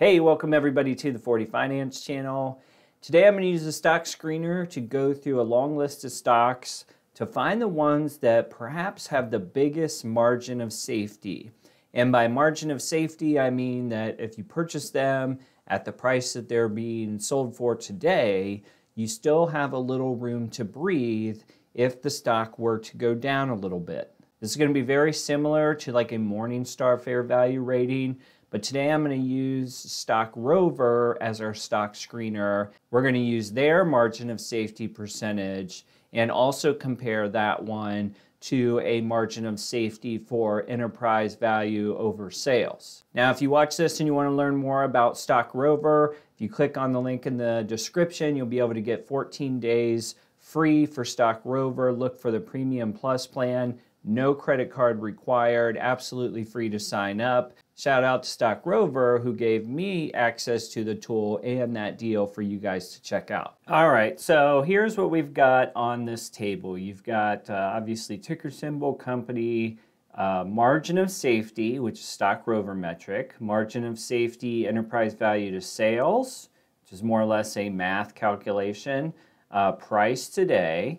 Hey, welcome everybody to the 40 Finance channel. Today I'm going to use the stock screener to go through a long list of stocks to find the ones that perhaps have the biggest margin of safety. And by margin of safety, I mean that if you purchase them at the price that they're being sold for today, you still have a little room to breathe if the stock were to go down a little bit. This is going to be very similar to like a Morningstar fair value rating but today I'm going to use stock rover as our stock screener. We're going to use their margin of safety percentage and also compare that one to a margin of safety for enterprise value over sales. Now, if you watch this and you want to learn more about Stock Rover, if you click on the link in the description, you'll be able to get 14 days free for Stock Rover. Look for the Premium Plus plan. No credit card required, absolutely free to sign up. Shout out to Stock Rover who gave me access to the tool and that deal for you guys to check out. All right, so here's what we've got on this table. You've got uh, obviously ticker symbol, company, uh, margin of safety, which is Stock Rover metric, margin of safety, enterprise value to sales, which is more or less a math calculation, uh, price today.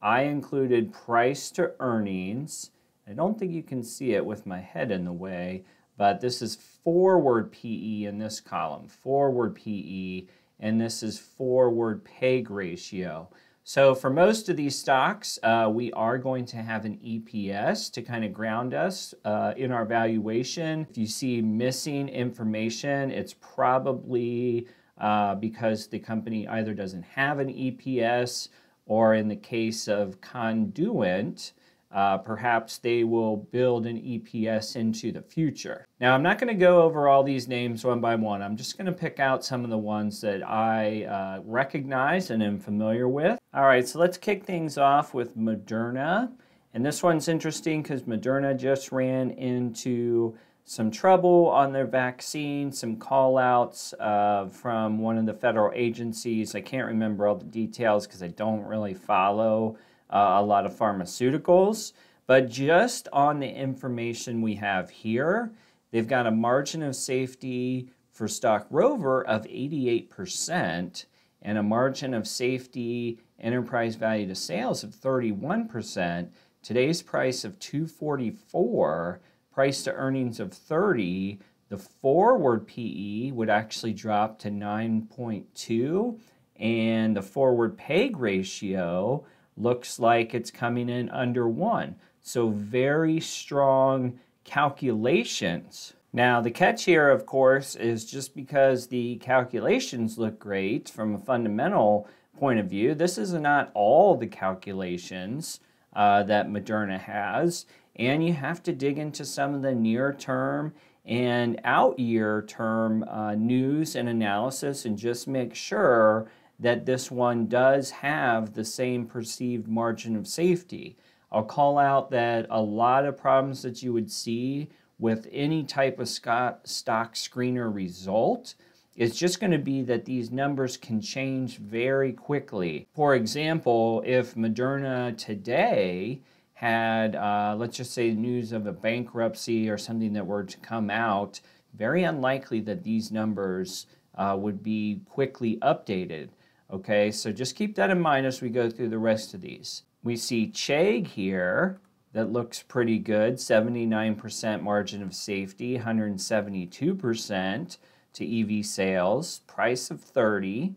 I included price to earnings. I don't think you can see it with my head in the way, but this is forward PE in this column, forward PE, and this is forward PEG ratio. So for most of these stocks, uh, we are going to have an EPS to kind of ground us uh, in our valuation. If you see missing information, it's probably uh, because the company either doesn't have an EPS or in the case of Conduent, uh, perhaps they will build an EPS into the future. Now, I'm not going to go over all these names one by one. I'm just going to pick out some of the ones that I uh, recognize and am familiar with. All right, so let's kick things off with Moderna. And this one's interesting because Moderna just ran into some trouble on their vaccine, some callouts uh, from one of the federal agencies. I can't remember all the details because I don't really follow uh, a lot of pharmaceuticals. But just on the information we have here, they've got a margin of safety for Stock Rover of 88% and a margin of safety enterprise value to sales of 31%. Today's price of 244, price to earnings of 30. The forward PE would actually drop to 9.2 and the forward peg ratio looks like it's coming in under one. So very strong calculations. Now the catch here, of course, is just because the calculations look great from a fundamental point of view, this is not all the calculations uh, that Moderna has, and you have to dig into some of the near term and out year term uh, news and analysis and just make sure that this one does have the same perceived margin of safety. I'll call out that a lot of problems that you would see with any type of stock screener result it's just going to be that these numbers can change very quickly. For example, if Moderna today had, uh, let's just say, news of a bankruptcy or something that were to come out, very unlikely that these numbers uh, would be quickly updated. Okay, so just keep that in mind as we go through the rest of these. We see Chegg here that looks pretty good, 79% margin of safety, 172% to EV sales, price of 30.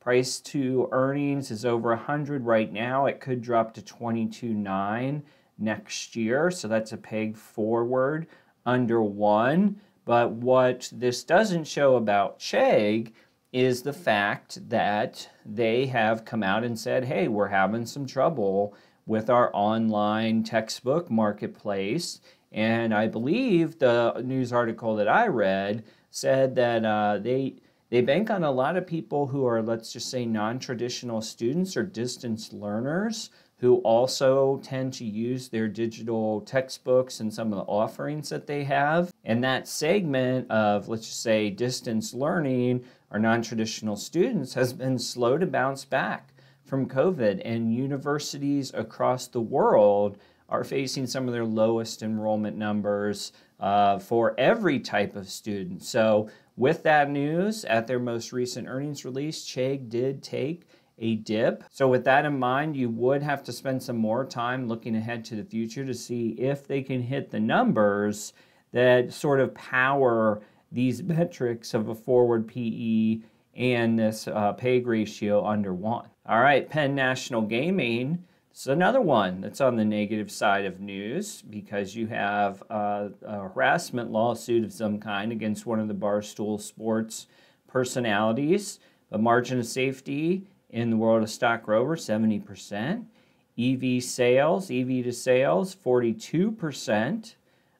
Price to earnings is over 100 right now. It could drop to 22.9 next year, so that's a peg forward under 1. But what this doesn't show about Chegg is the fact that they have come out and said, hey, we're having some trouble with our online textbook marketplace. And I believe the news article that I read said that uh, they they bank on a lot of people who are, let's just say, non-traditional students or distance learners who also tend to use their digital textbooks and some of the offerings that they have. And that segment of, let's just say, distance learning or non traditional students has been slow to bounce back from COVID, and universities across the world are facing some of their lowest enrollment numbers uh, for every type of student. So, with that news, at their most recent earnings release, Chegg did take a dip. So with that in mind, you would have to spend some more time looking ahead to the future to see if they can hit the numbers that sort of power these metrics of a forward PE and this uh, ratio under one. All right, Penn National Gaming. This is another one that's on the negative side of news because you have uh, a harassment lawsuit of some kind against one of the Barstool Sports personalities. The margin of safety in the world of stock rover 70% ev sales ev to sales 42%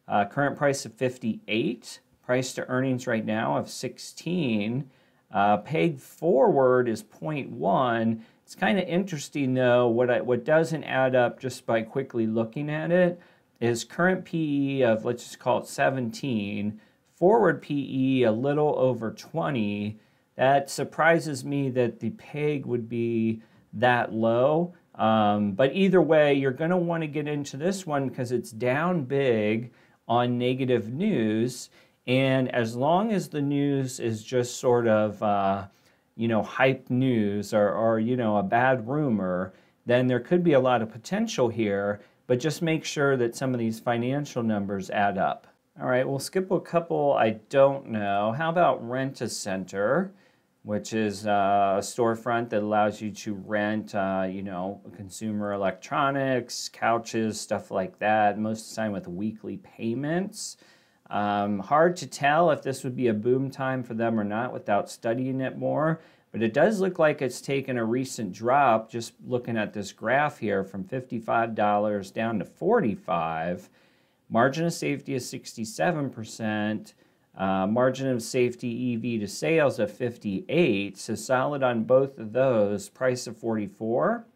uh, current price of 58 price to earnings right now of 16 uh, forward is 0.1 it's kind of interesting though what I, what doesn't add up just by quickly looking at it is current pe of let's just call it 17 forward pe a little over 20 that surprises me that the peg would be that low. Um, but either way, you're going to want to get into this one because it's down big on negative news. And as long as the news is just sort of, uh, you know, hype news or, or, you know, a bad rumor, then there could be a lot of potential here. But just make sure that some of these financial numbers add up. All right, we'll skip a couple I don't know. How about Rent-A-Center? center which is uh, a storefront that allows you to rent, uh, you know, consumer electronics, couches, stuff like that, most of the time with weekly payments. Um, hard to tell if this would be a boom time for them or not without studying it more, but it does look like it's taken a recent drop just looking at this graph here from $55 down to 45. Margin of safety is 67%. Uh, margin of safety EV to sales of 58, so solid on both of those. Price of 44,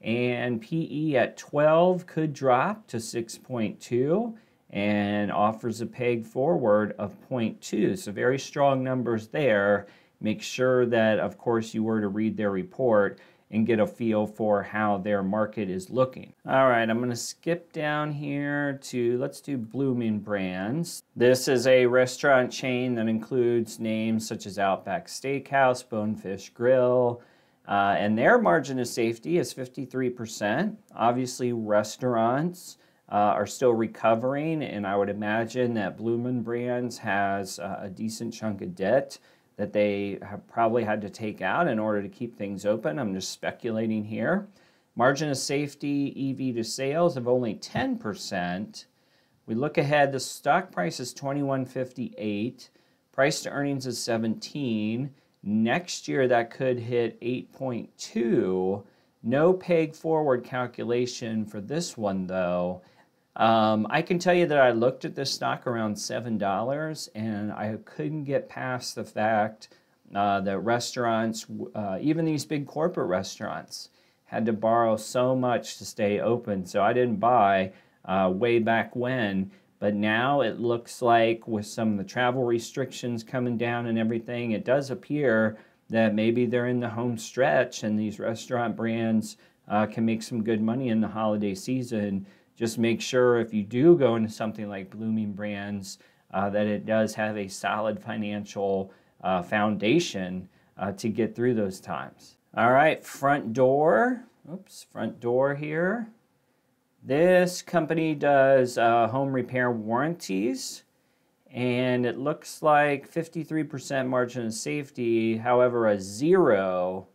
and PE at 12 could drop to 6.2, and offers a peg forward of 0.2. So very strong numbers there. Make sure that, of course, you were to read their report and get a feel for how their market is looking. All right, I'm gonna skip down here to, let's do Bloomin' Brands. This is a restaurant chain that includes names such as Outback Steakhouse, Bonefish Grill, uh, and their margin of safety is 53%. Obviously, restaurants uh, are still recovering, and I would imagine that Bloomin' Brands has uh, a decent chunk of debt that they have probably had to take out in order to keep things open. I'm just speculating here. Margin of safety, EV to sales of only 10%. We look ahead, the stock price is 2158, price to earnings is 17. Next year that could hit 8.2. No peg forward calculation for this one though. Um, I can tell you that I looked at this stock around $7 and I couldn't get past the fact uh, that restaurants, uh, even these big corporate restaurants, had to borrow so much to stay open. So I didn't buy uh, way back when. But now it looks like, with some of the travel restrictions coming down and everything, it does appear that maybe they're in the home stretch and these restaurant brands uh, can make some good money in the holiday season just make sure if you do go into something like Blooming Brands uh, that it does have a solid financial uh, foundation uh, to get through those times. All right, front door. Oops, front door here. This company does uh, home repair warranties, and it looks like 53% margin of safety, however, a zero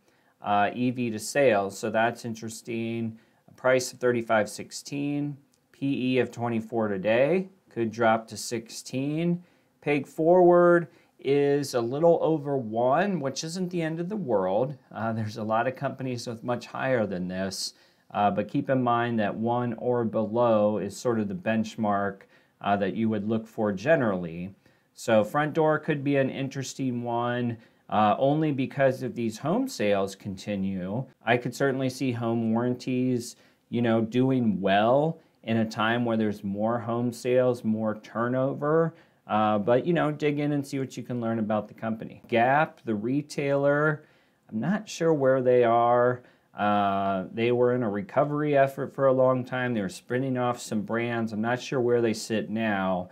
uh, EV to sales. So that's interesting price of 35.16, PE of 24 today, could drop to 16. Peg forward is a little over one, which isn't the end of the world. Uh, there's a lot of companies with much higher than this, uh, but keep in mind that one or below is sort of the benchmark uh, that you would look for generally. So front door could be an interesting one. Uh, only because if these home sales continue, I could certainly see home warranties you know, doing well in a time where there's more home sales, more turnover. Uh, but you know, dig in and see what you can learn about the company. Gap, the retailer, I'm not sure where they are. Uh, they were in a recovery effort for a long time. They were spinning off some brands. I'm not sure where they sit now.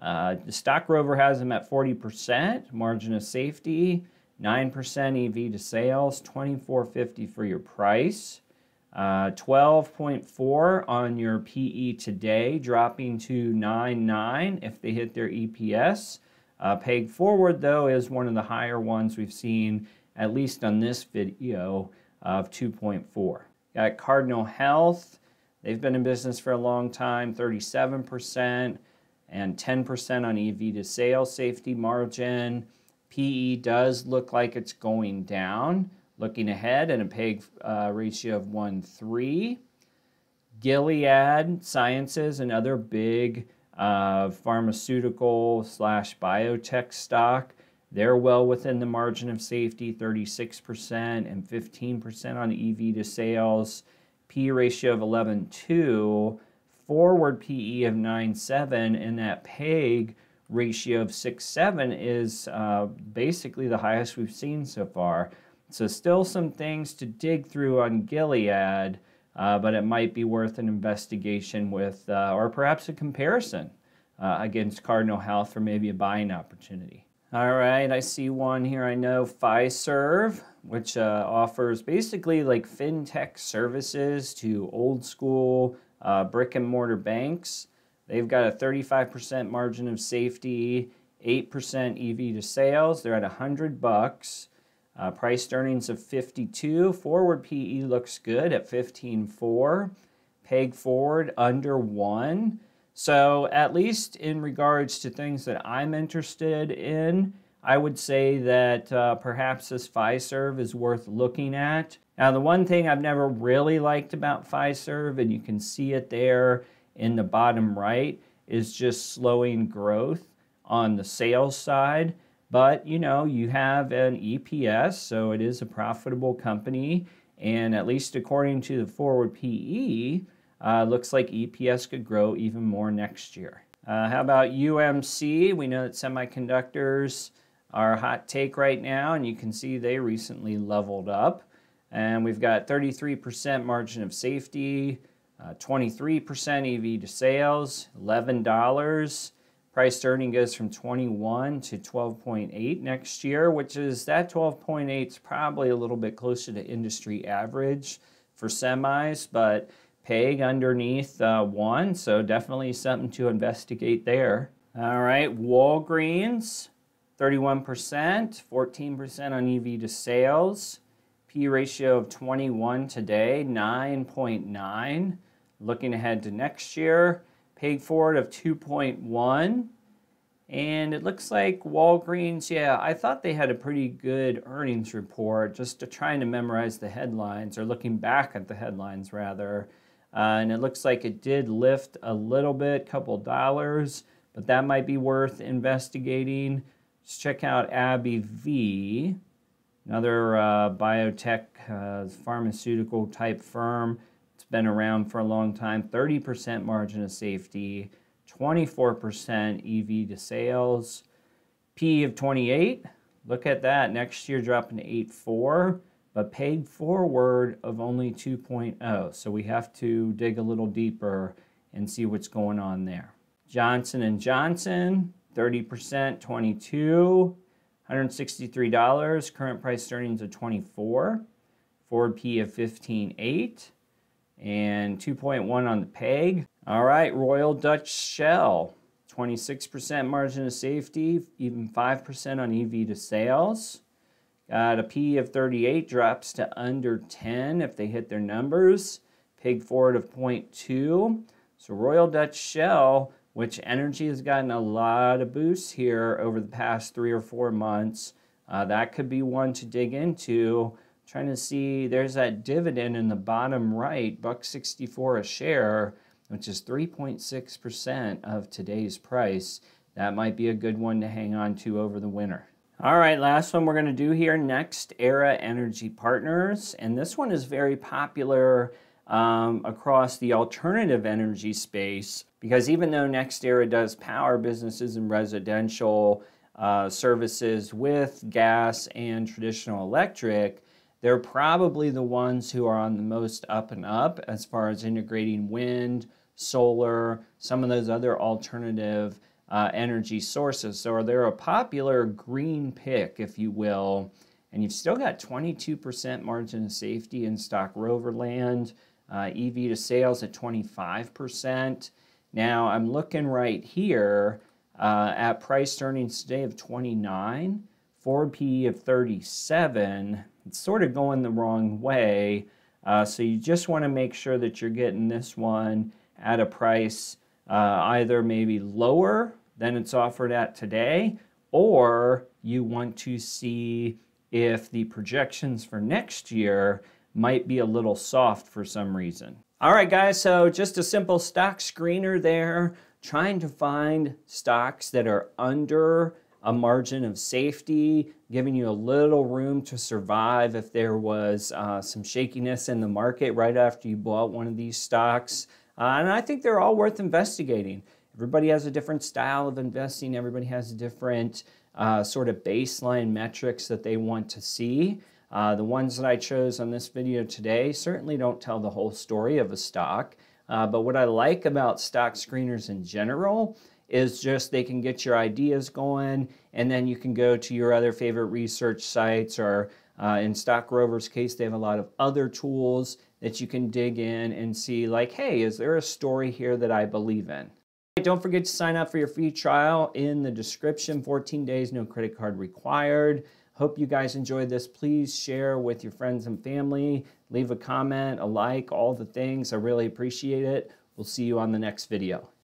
Uh, Stock Rover has them at 40% margin of safety, 9% EV to sales, 24.50 for your price. 12.4 on your PE today, dropping to 9.9 if they hit their EPS. Uh, PEG forward, though, is one of the higher ones we've seen, at least on this video, of 2.4. Got Cardinal Health. They've been in business for a long time, 37% and 10% on EV to sales safety margin. PE does look like it's going down. Looking ahead, and a uh, ratio of 1 3. Gilead Sciences, another big uh, pharmaceutical slash biotech stock. They're well within the margin of safety, 36% and 15% on EV to sales. P ratio of 11.2, forward PE of 9.7, and that PEG ratio of 6.7 is uh, basically the highest we've seen so far. So still some things to dig through on Gilead, uh, but it might be worth an investigation with, uh, or perhaps a comparison uh, against Cardinal Health for maybe a buying opportunity. All right, I see one here. I know Fiserv, which uh, offers basically like fintech services to old school uh, brick and mortar banks. They've got a 35% margin of safety, 8% EV to sales. They're at 100 bucks. Uh, price earnings of 52. Forward PE looks good at 15.4. Peg forward under 1. So, at least in regards to things that I'm interested in, I would say that uh, perhaps this Fiserv is worth looking at. Now, the one thing I've never really liked about Fiserv, and you can see it there in the bottom right, is just slowing growth on the sales side. But you know, you have an EPS, so it is a profitable company. And at least according to the forward PE, uh, looks like EPS could grow even more next year. Uh, how about UMC? We know that semiconductors are a hot take right now, and you can see they recently leveled up. And we've got 33% margin of safety, 23% uh, EV to sales, $11. Price earning goes from 21 to 12.8 next year, which is that 12.8 is probably a little bit closer to industry average for semis, but peg underneath uh, one, so definitely something to investigate there. All right, Walgreens, 31%, 14% on EV to sales. P ratio of 21 today, 9.9. Looking ahead to next year, paid for it of 2.1. And it looks like Walgreens, yeah, I thought they had a pretty good earnings report, just to trying to memorize the headlines or looking back at the headlines rather. Uh, and it looks like it did lift a little bit, couple dollars, but that might be worth investigating. Let's check out Abby V, another uh, biotech uh, pharmaceutical type firm been around for a long time 30% margin of safety, 24% EV to sales, P of 28. Look at that. Next year dropping to 8.4, but paid forward of only 2.0. So we have to dig a little deeper and see what's going on there. Johnson & Johnson, 30%, 22, $163, current price earnings of 24, Ford P of 15.8, and 2.1 on the peg. All right, Royal Dutch Shell, 26% margin of safety, even 5% on EV to sales. Got a P of 38, drops to under 10 if they hit their numbers. Pig forward of 0.2. So Royal Dutch Shell, which energy has gotten a lot of boosts here over the past three or four months, uh, that could be one to dig into trying to see there's that dividend in the bottom right, buck 64 a share, which is 3.6% of today's price. That might be a good one to hang on to over the winter. All right, last one we're going to do here next, Era Energy Partners. And this one is very popular um, across the alternative energy space because even though NextEra does power businesses and residential uh, services with gas and traditional electric, they're probably the ones who are on the most up and up as far as integrating wind, solar, some of those other alternative uh, energy sources. So they're a popular green pick, if you will, and you've still got 22% margin of safety in stock Roverland, uh, EV to sales at 25%. Now I'm looking right here uh, at price earnings today of 29, Ford PE of 37, it's sort of going the wrong way. Uh, so you just want to make sure that you're getting this one at a price uh, either maybe lower than it's offered at today, or you want to see if the projections for next year might be a little soft for some reason. All right, guys, so just a simple stock screener there, trying to find stocks that are under a margin of safety, giving you a little room to survive if there was uh, some shakiness in the market right after you bought one of these stocks. Uh, and I think they're all worth investigating. Everybody has a different style of investing, everybody has a different uh, sort of baseline metrics that they want to see. Uh, the ones that I chose on this video today certainly don't tell the whole story of a stock. Uh, but what I like about stock screeners in general is just they can get your ideas going, and then you can go to your other favorite research sites or uh, in Stock Grover's case, they have a lot of other tools that you can dig in and see like, hey, is there a story here that I believe in? Don't forget to sign up for your free trial in the description. 14 days, no credit card required. Hope you guys enjoyed this. Please share with your friends and family. Leave a comment, a like, all the things. I really appreciate it. We'll see you on the next video.